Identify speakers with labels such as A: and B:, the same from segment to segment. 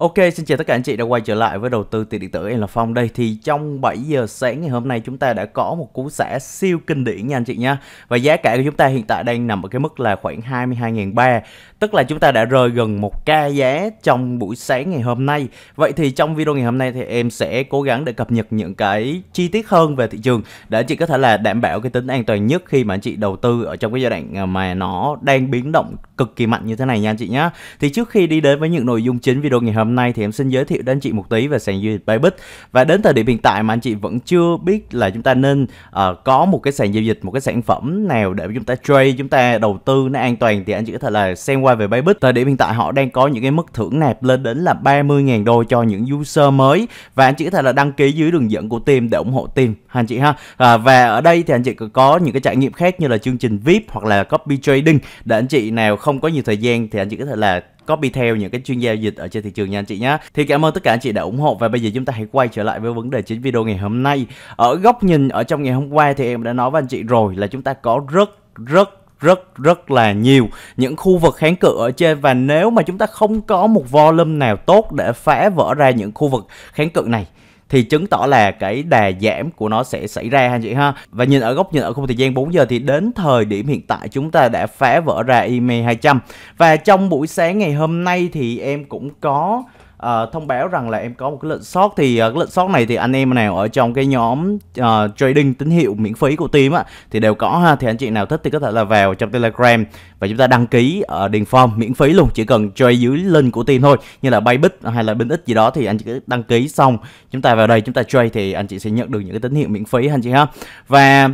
A: Ok, xin chào tất cả anh chị đã quay trở lại với đầu tư tiền điện tử em là Phong đây Thì trong 7 giờ sáng ngày hôm nay chúng ta đã có một cú xả siêu kinh điển nha anh chị nha Và giá cả của chúng ta hiện tại đang nằm ở cái mức là khoảng 22.300 Tức là chúng ta đã rơi gần một k giá trong buổi sáng ngày hôm nay Vậy thì trong video ngày hôm nay thì em sẽ cố gắng để cập nhật những cái chi tiết hơn về thị trường Để anh chị có thể là đảm bảo cái tính an toàn nhất khi mà anh chị đầu tư ở trong cái giai đoạn mà nó đang biến động cực kỳ mạnh như thế này nha anh chị nhé. Thì trước khi đi đến với những nội dung chính video ngày hôm hôm nay thì em xin giới thiệu đến anh chị một tí về sàn giao dịch Bybit và đến thời điểm hiện tại mà anh chị vẫn chưa biết là chúng ta nên uh, có một cái sàn giao dịch một cái sản phẩm nào để chúng ta trade chúng ta đầu tư nó an toàn thì anh chị có thể là xem qua về Bybit thời điểm hiện tại họ đang có những cái mức thưởng nạp lên đến là 30.000 đô cho những user mới và anh chị có thể là đăng ký dưới đường dẫn của team để ủng hộ team anh chị ha à, và ở đây thì anh chị có những cái trải nghiệm khác như là chương trình VIP hoặc là copy trading để anh chị nào không có nhiều thời gian thì anh chị có thể là copy theo những cái chuyên gia dịch ở trên thị trường nha anh chị nhé thì cảm ơn tất cả anh chị đã ủng hộ và bây giờ chúng ta hãy quay trở lại với vấn đề chính video ngày hôm nay ở góc nhìn ở trong ngày hôm qua thì em đã nói với anh chị rồi là chúng ta có rất rất rất rất là nhiều những khu vực kháng cự ở trên và nếu mà chúng ta không có một volume nào tốt để phá vỡ ra những khu vực kháng cự này thì chứng tỏ là cái đà giảm của nó sẽ xảy ra anh chị ha và nhìn ở góc nhìn ở khung thời gian 4 giờ thì đến thời điểm hiện tại chúng ta đã phá vỡ ra EMA 200 và trong buổi sáng ngày hôm nay thì em cũng có uh, thông báo rằng là em có một cái lệnh short thì uh, cái lệnh short này thì anh em nào ở trong cái nhóm uh, trading tín hiệu miễn phí của team á thì đều có ha thì anh chị nào thích thì có thể là vào trong telegram và chúng ta đăng ký ở điền form miễn phí luôn chỉ cần chơi dưới link của team thôi như là bybit hay là bên ít gì đó thì anh chị cứ đăng ký xong chúng ta vào đây chúng ta chơi thì anh chị sẽ nhận được những cái tín hiệu miễn phí anh chị ha và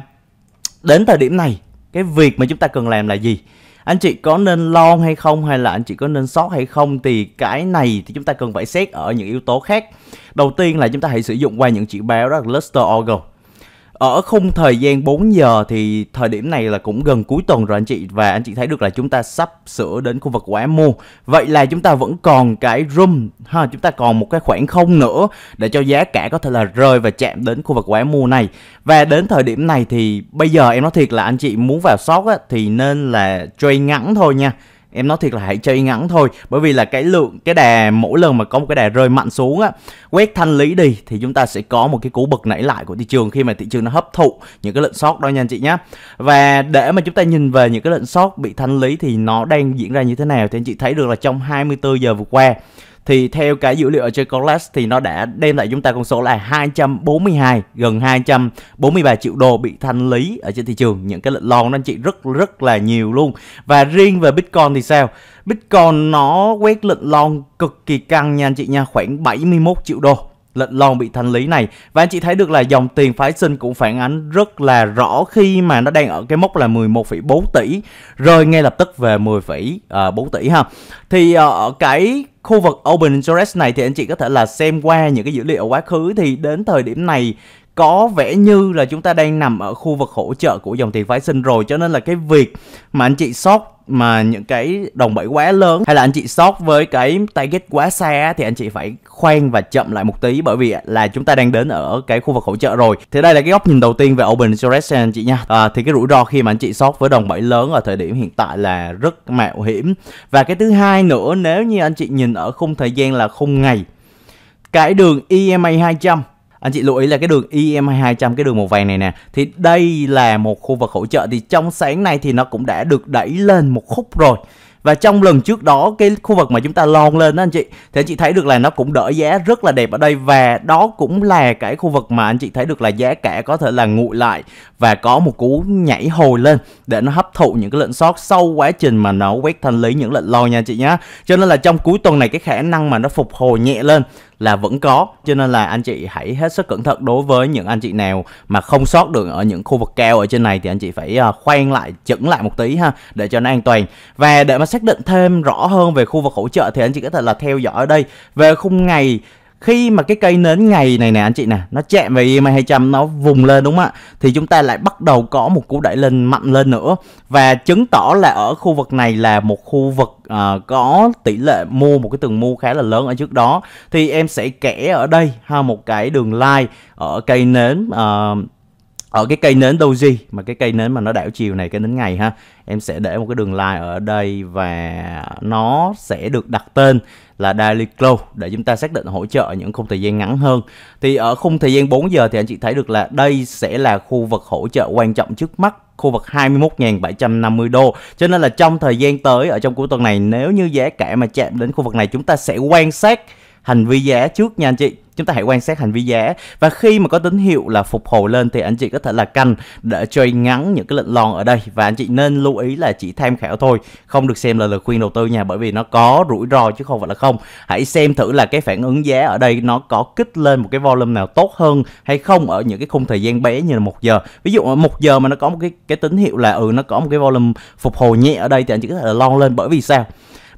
A: đến thời điểm này cái việc mà chúng ta cần làm là gì anh chị có nên lo hay không hay là anh chị có nên sót hay không thì cái này thì chúng ta cần phải xét ở những yếu tố khác đầu tiên là chúng ta hãy sử dụng qua những chỉ báo đó là cluster ogle ở khung thời gian 4 giờ thì thời điểm này là cũng gần cuối tuần rồi anh chị và anh chị thấy được là chúng ta sắp sửa đến khu vực quá mua vậy là chúng ta vẫn còn cái room ha chúng ta còn một cái khoảng không nữa để cho giá cả có thể là rơi và chạm đến khu vực quá mua này và đến thời điểm này thì bây giờ em nói thiệt là anh chị muốn vào shop á, thì nên là trade ngắn thôi nha em nói thiệt là hãy chơi ngắn thôi bởi vì là cái lượng cái đà mỗi lần mà có một cái đà rơi mạnh xuống á quét thanh lý đi thì chúng ta sẽ có một cái cú bật nảy lại của thị trường khi mà thị trường nó hấp thụ những cái lệnh sót đó nha anh chị nhé và để mà chúng ta nhìn về những cái lệnh sót bị thanh lý thì nó đang diễn ra như thế nào thì anh chị thấy được là trong 24 giờ vừa qua thì theo cái dữ liệu ở trên Corex thì nó đã đem lại chúng ta con số là 242 gần 243 triệu đô bị thanh lý ở trên thị trường những cái lệnh lon nó chị rất rất là nhiều luôn và riêng về Bitcoin thì sao Bitcoin nó quét lệnh lon cực kỳ căng nha anh chị nha khoảng 71 triệu đô lệnh lon bị thanh lý này và anh chị thấy được là dòng tiền phái sinh cũng phản ánh rất là rõ khi mà nó đang ở cái mốc là 11,4 tỷ rồi ngay lập tức về 10,4 tỷ ha thì ờ, ở cái khu vực Open Interest này thì anh chị có thể là xem qua những cái dữ liệu quá khứ thì đến thời điểm này có vẻ như là chúng ta đang nằm ở khu vực hỗ trợ của dòng tiền phái sinh rồi cho nên là cái việc mà anh chị sót mà những cái đồng bẩy quá lớn hay là anh chị sót với cái target quá xa thì anh chị phải khoan và chậm lại một tí bởi vì là chúng ta đang đến ở cái khu vực hỗ trợ rồi thì đây là cái góc nhìn đầu tiên về open interest anh chị nha à, thì cái rủi ro khi mà anh chị sót với đồng bẩy lớn ở thời điểm hiện tại là rất mạo hiểm và cái thứ hai nữa nếu như anh chị nhìn ở khung thời gian là khung ngày cái đường EMA 200 anh chị lưu ý là cái đường IM e 200 cái đường màu vàng này nè thì đây là một khu vực hỗ trợ thì trong sáng nay thì nó cũng đã được đẩy lên một khúc rồi và trong lần trước đó cái khu vực mà chúng ta lon lên đó anh chị thì anh chị thấy được là nó cũng đỡ giá rất là đẹp ở đây và đó cũng là cái khu vực mà anh chị thấy được là giá cả có thể là nguội lại và có một cú nhảy hồi lên để nó hấp thụ những cái lệnh sót sau quá trình mà nó quét thanh lý những lệnh lon nha anh chị nhé cho nên là trong cuối tuần này cái khả năng mà nó phục hồi nhẹ lên là vẫn có cho nên là anh chị hãy hết sức cẩn thận đối với những anh chị nào mà không sót được ở những khu vực cao ở trên này thì anh chị phải à, khoan lại chững lại một tí ha để cho nó an toàn và để mà xác định thêm rõ hơn về khu vực hỗ trợ thì anh chị có thể là theo dõi ở đây về khung ngày khi mà cái cây nến ngày này nè anh chị nè nó chạm vào EMA 200 nó vùng lên đúng không ạ thì chúng ta lại bắt đầu có một cú đẩy lên mạnh lên nữa và chứng tỏ là ở khu vực này là một khu vực uh, có tỷ lệ mua một cái tường mua khá là lớn ở trước đó thì em sẽ kẻ ở đây ha một cái đường line ở cây nến uh, ở ờ, cái cây nến doji mà cái cây nến mà nó đảo chiều này cái nến ngày ha em sẽ để một cái đường line ở đây và nó sẽ được đặt tên là daily close để chúng ta xác định hỗ trợ những khung thời gian ngắn hơn thì ở khung thời gian 4 giờ thì anh chị thấy được là đây sẽ là khu vực hỗ trợ quan trọng trước mắt khu vực 21.750 đô cho nên là trong thời gian tới ở trong cuối tuần này nếu như giá cả mà chạm đến khu vực này chúng ta sẽ quan sát hành vi giá trước nha anh chị chúng ta hãy quan sát hành vi giá và khi mà có tín hiệu là phục hồi lên thì anh chị có thể là canh để chơi ngắn những cái lệnh lon ở đây và anh chị nên lưu ý là chỉ tham khảo thôi không được xem là lời khuyên đầu tư nha bởi vì nó có rủi ro chứ không phải là không hãy xem thử là cái phản ứng giá ở đây nó có kích lên một cái volume nào tốt hơn hay không ở những cái khung thời gian bé như là một giờ ví dụ một giờ mà nó có một cái cái tín hiệu là ừ nó có một cái volume phục hồi nhẹ ở đây thì anh chị có thể là lon lên bởi vì sao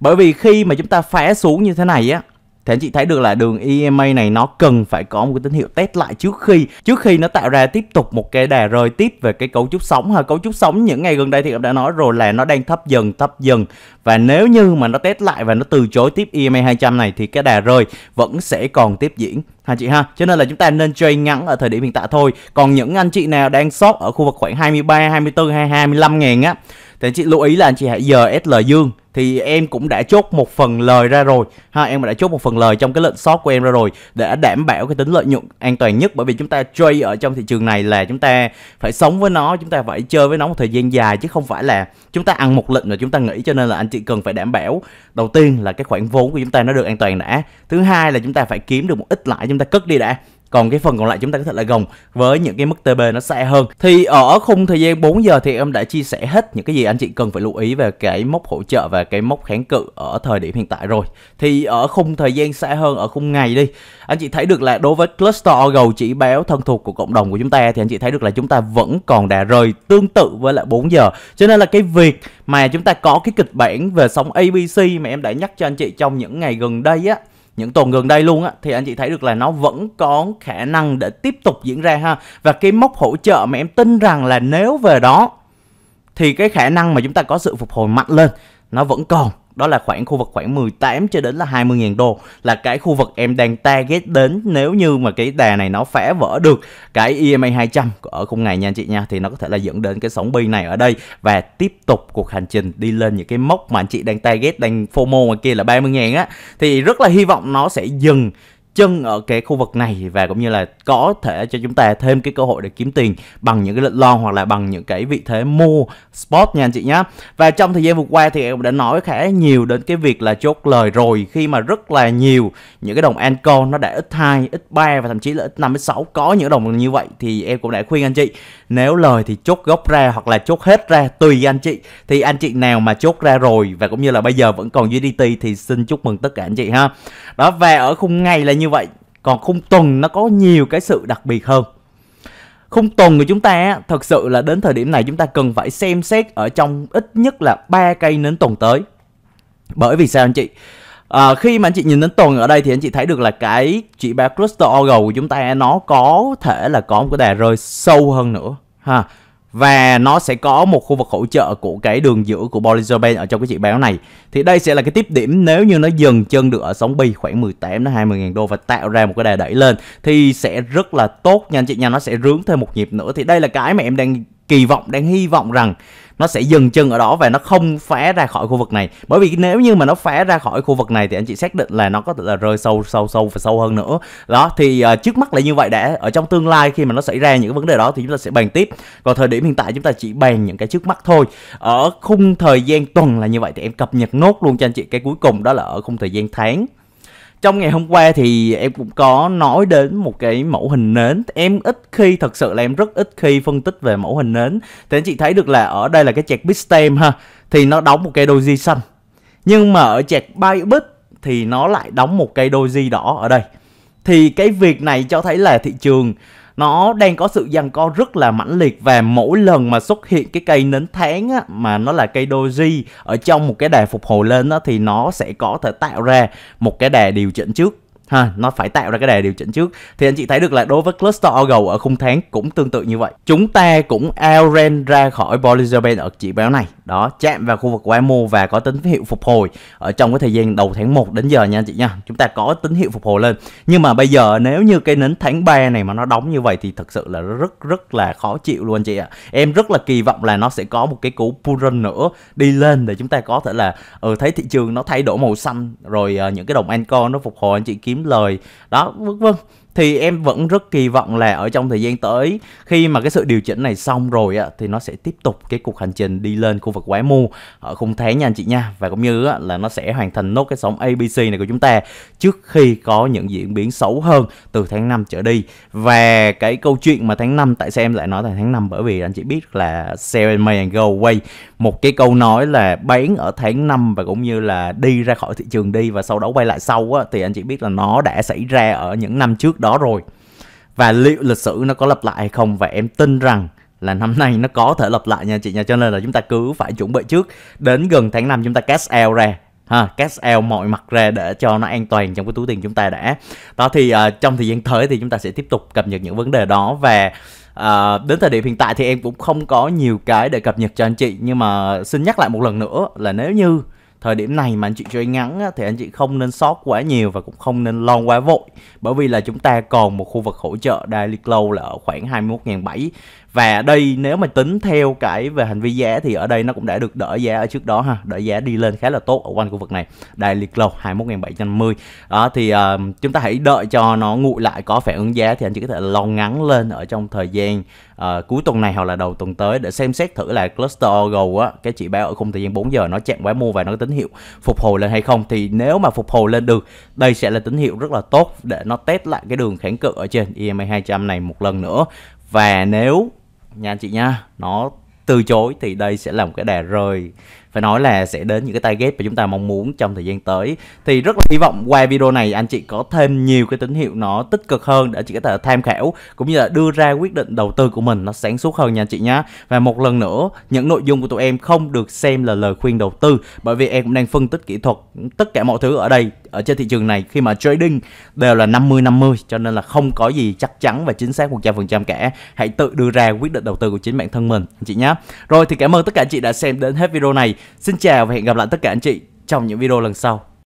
A: bởi vì khi mà chúng ta phá xuống như thế này á Thế anh chị thấy được là đường EMA này nó cần phải có một cái tín hiệu test lại trước khi trước khi nó tạo ra tiếp tục một cái đà rơi tiếp về cái cấu trúc sóng ha. Cấu trúc sóng những ngày gần đây thì em đã nói rồi là nó đang thấp dần thấp dần và nếu như mà nó test lại và nó từ chối tiếp EMA 200 này thì cái đà rơi vẫn sẽ còn tiếp diễn ha chị ha cho nên là chúng ta nên chơi ngắn ở thời điểm hiện tại thôi còn những anh chị nào đang sót ở khu vực khoảng 23 24 hay 25 ngàn á thì anh chị lưu ý là anh chị hãy giờ SL dương thì em cũng đã chốt một phần lời ra rồi ha em đã chốt một phần lời trong cái lệnh short của em ra rồi để đảm bảo cái tính lợi nhuận an toàn nhất bởi vì chúng ta chơi ở trong thị trường này là chúng ta phải sống với nó chúng ta phải chơi với nó một thời gian dài chứ không phải là chúng ta ăn một lệnh rồi chúng ta nghĩ cho nên là anh chị cần phải đảm bảo đầu tiên là cái khoản vốn của chúng ta nó được an toàn đã thứ hai là chúng ta phải kiếm được một ít lãi chúng ta cất đi đã còn cái phần còn lại chúng ta có thể là gồng với những cái mức TB nó xa hơn thì ở khung thời gian 4 giờ thì em đã chia sẻ hết những cái gì anh chị cần phải lưu ý về cái mốc hỗ trợ và cái mốc kháng cự ở thời điểm hiện tại rồi thì ở khung thời gian xa hơn ở khung ngày đi anh chị thấy được là đối với cluster gầu chỉ báo thân thuộc của cộng đồng của chúng ta thì anh chị thấy được là chúng ta vẫn còn đà rời tương tự với lại 4 giờ cho nên là cái việc mà chúng ta có cái kịch bản về sóng ABC mà em đã nhắc cho anh chị trong những ngày gần đây á những tuần gần đây luôn á thì anh chị thấy được là nó vẫn có khả năng để tiếp tục diễn ra ha và cái mốc hỗ trợ mà em tin rằng là nếu về đó thì cái khả năng mà chúng ta có sự phục hồi mạnh lên nó vẫn còn đó là khoảng khu vực khoảng 18 cho đến là 20.000 đô là cái khu vực em đang target đến nếu như mà cái đà này nó phá vỡ được cái EMA 200 ở khung ngày nha anh chị nha thì nó có thể là dẫn đến cái sóng bi này ở đây và tiếp tục cuộc hành trình đi lên những cái mốc mà anh chị đang target đang FOMO ngoài kia là 30.000 á thì rất là hy vọng nó sẽ dừng chân ở cái khu vực này và cũng như là có thể cho chúng ta thêm cái cơ hội để kiếm tiền bằng những cái lệnh lon hoặc là bằng những cái vị thế mua spot nha anh chị nhé và trong thời gian vừa qua thì em đã nói khá nhiều đến cái việc là chốt lời rồi khi mà rất là nhiều những cái đồng anchor nó đã ít hai ít ba và thậm chí là ít năm ít sáu có những đồng như vậy thì em cũng đã khuyên anh chị nếu lời thì chốt gốc ra hoặc là chốt hết ra tùy anh chị thì anh chị nào mà chốt ra rồi và cũng như là bây giờ vẫn còn USDT thì xin chúc mừng tất cả anh chị ha đó và ở khung ngày là như vậy còn khung tuần nó có nhiều cái sự đặc biệt hơn khung tuần của chúng ta thật sự là đến thời điểm này chúng ta cần phải xem xét ở trong ít nhất là ba cây nến tuần tới bởi vì sao anh chị à, khi mà anh chị nhìn đến tuần ở đây thì anh chị thấy được là cái chỉ ba cluster orgo của chúng ta nó có thể là có một cái đà rơi sâu hơn nữa ha và nó sẽ có một khu vực hỗ trợ của cái đường giữa của Bollinger Band ở trong cái chỉ báo này thì đây sẽ là cái tiếp điểm nếu như nó dừng chân được ở sóng bi khoảng 18 đến 20 ngàn đô và tạo ra một cái đà đẩy lên thì sẽ rất là tốt nha anh chị nha nó sẽ rướng thêm một nhịp nữa thì đây là cái mà em đang kỳ vọng đang hy vọng rằng nó sẽ dừng chân ở đó và nó không phá ra khỏi khu vực này bởi vì nếu như mà nó phá ra khỏi khu vực này thì anh chị xác định là nó có thể là rơi sâu sâu sâu và sâu hơn nữa đó thì uh, trước mắt là như vậy đã ở trong tương lai khi mà nó xảy ra những vấn đề đó thì chúng ta sẽ bàn tiếp còn thời điểm hiện tại chúng ta chỉ bàn những cái trước mắt thôi ở khung thời gian tuần là như vậy thì em cập nhật nốt luôn cho anh chị cái cuối cùng đó là ở khung thời gian tháng trong ngày hôm qua thì em cũng có nói đến một cái mẫu hình nến em ít khi thật sự là em rất ít khi phân tích về mẫu hình nến thì anh chị thấy được là ở đây là cái chạc stem ha thì nó đóng một cây doji xanh nhưng mà ở chạc Bybit thì nó lại đóng một cây doji đỏ ở đây thì cái việc này cho thấy là thị trường nó đang có sự giằng co rất là mãnh liệt và mỗi lần mà xuất hiện cái cây nến tháng á, mà nó là cây doji ở trong một cái đà phục hồi lên á, thì nó sẽ có thể tạo ra một cái đà điều chỉnh trước ha nó phải tạo ra cái đề điều chỉnh trước thì anh chị thấy được là đối với cluster Ogle ở khung tháng cũng tương tự như vậy chúng ta cũng outran ra khỏi Bollinger Band ở chỉ báo này đó chạm vào khu vực của emo và có tín hiệu phục hồi ở trong cái thời gian đầu tháng 1 đến giờ nha anh chị nha chúng ta có tín hiệu phục hồi lên nhưng mà bây giờ nếu như cái nến tháng 3 này mà nó đóng như vậy thì thật sự là rất rất là khó chịu luôn anh chị ạ em rất là kỳ vọng là nó sẽ có một cái cú pull run nữa đi lên để chúng ta có thể là ừ, thấy thị trường nó thay đổi màu xanh rồi uh, những cái đồng con nó phục hồi anh chị kiếm kiếm lời đó vân vân thì em vẫn rất kỳ vọng là ở trong thời gian tới khi mà cái sự điều chỉnh này xong rồi á thì nó sẽ tiếp tục cái cuộc hành trình đi lên khu vực quái mu ở khung tháng nha anh chị nha và cũng như á, là nó sẽ hoàn thành nốt cái sóng ABC này của chúng ta trước khi có những diễn biến xấu hơn từ tháng 5 trở đi và cái câu chuyện mà tháng 5 tại sao em lại nói là tháng 5 bởi vì anh chị biết là sell and may and go away một cái câu nói là bán ở tháng 5 và cũng như là đi ra khỏi thị trường đi và sau đó quay lại sau á, thì anh chị biết là nó đã xảy ra ở những năm trước đó đó rồi và liệu lịch sử nó có lặp lại hay không và em tin rằng là năm nay nó có thể lặp lại nha chị nha cho nên là chúng ta cứ phải chuẩn bị trước đến gần tháng 5 chúng ta cash out ra ha cash out mọi mặt ra để cho nó an toàn trong cái túi tiền chúng ta đã đó thì uh, trong thời gian tới thì chúng ta sẽ tiếp tục cập nhật những vấn đề đó và À, đến thời điểm hiện tại thì em cũng không có nhiều cái để cập nhật cho anh chị nhưng mà xin nhắc lại một lần nữa là nếu như thời điểm này mà anh chị chơi ngắn á, thì anh chị không nên sót quá nhiều và cũng không nên lon quá vội bởi vì là chúng ta còn một khu vực hỗ trợ daily low là ở khoảng 21.700 và đây nếu mà tính theo cái về hành vi giá thì ở đây nó cũng đã được đỡ giá ở trước đó ha đỡ giá đi lên khá là tốt ở quanh khu vực này daily low 21.750 đó thì uh, chúng ta hãy đợi cho nó nguội lại có phản ứng giá thì anh chị có thể lon ngắn lên ở trong thời gian uh, cuối tuần này hoặc là đầu tuần tới để xem xét thử là cluster Go á cái chỉ báo ở khung thời gian 4 giờ nó chạm quá mua và nó có tín hiệu phục hồi lên hay không thì nếu mà phục hồi lên được đây sẽ là tín hiệu rất là tốt để nó test lại cái đường kháng cự ở trên EMA 200 này một lần nữa và nếu nha anh chị nha nó từ chối thì đây sẽ là một cái đà rời phải nói là sẽ đến những cái target mà chúng ta mong muốn trong thời gian tới thì rất là hy vọng qua video này anh chị có thêm nhiều cái tín hiệu nó tích cực hơn để anh chị có thể tham khảo cũng như là đưa ra quyết định đầu tư của mình nó sáng suốt hơn nha chị nhé và một lần nữa những nội dung của tụi em không được xem là lời khuyên đầu tư bởi vì em cũng đang phân tích kỹ thuật tất cả mọi thứ ở đây ở trên thị trường này khi mà trading đều là 50 50 cho nên là không có gì chắc chắn và chính xác 100% cả. Hãy tự đưa ra quyết định đầu tư của chính bản thân mình anh chị nhé. Rồi thì cảm ơn tất cả chị đã xem đến hết video này. Xin chào và hẹn gặp lại tất cả anh chị trong những video lần sau.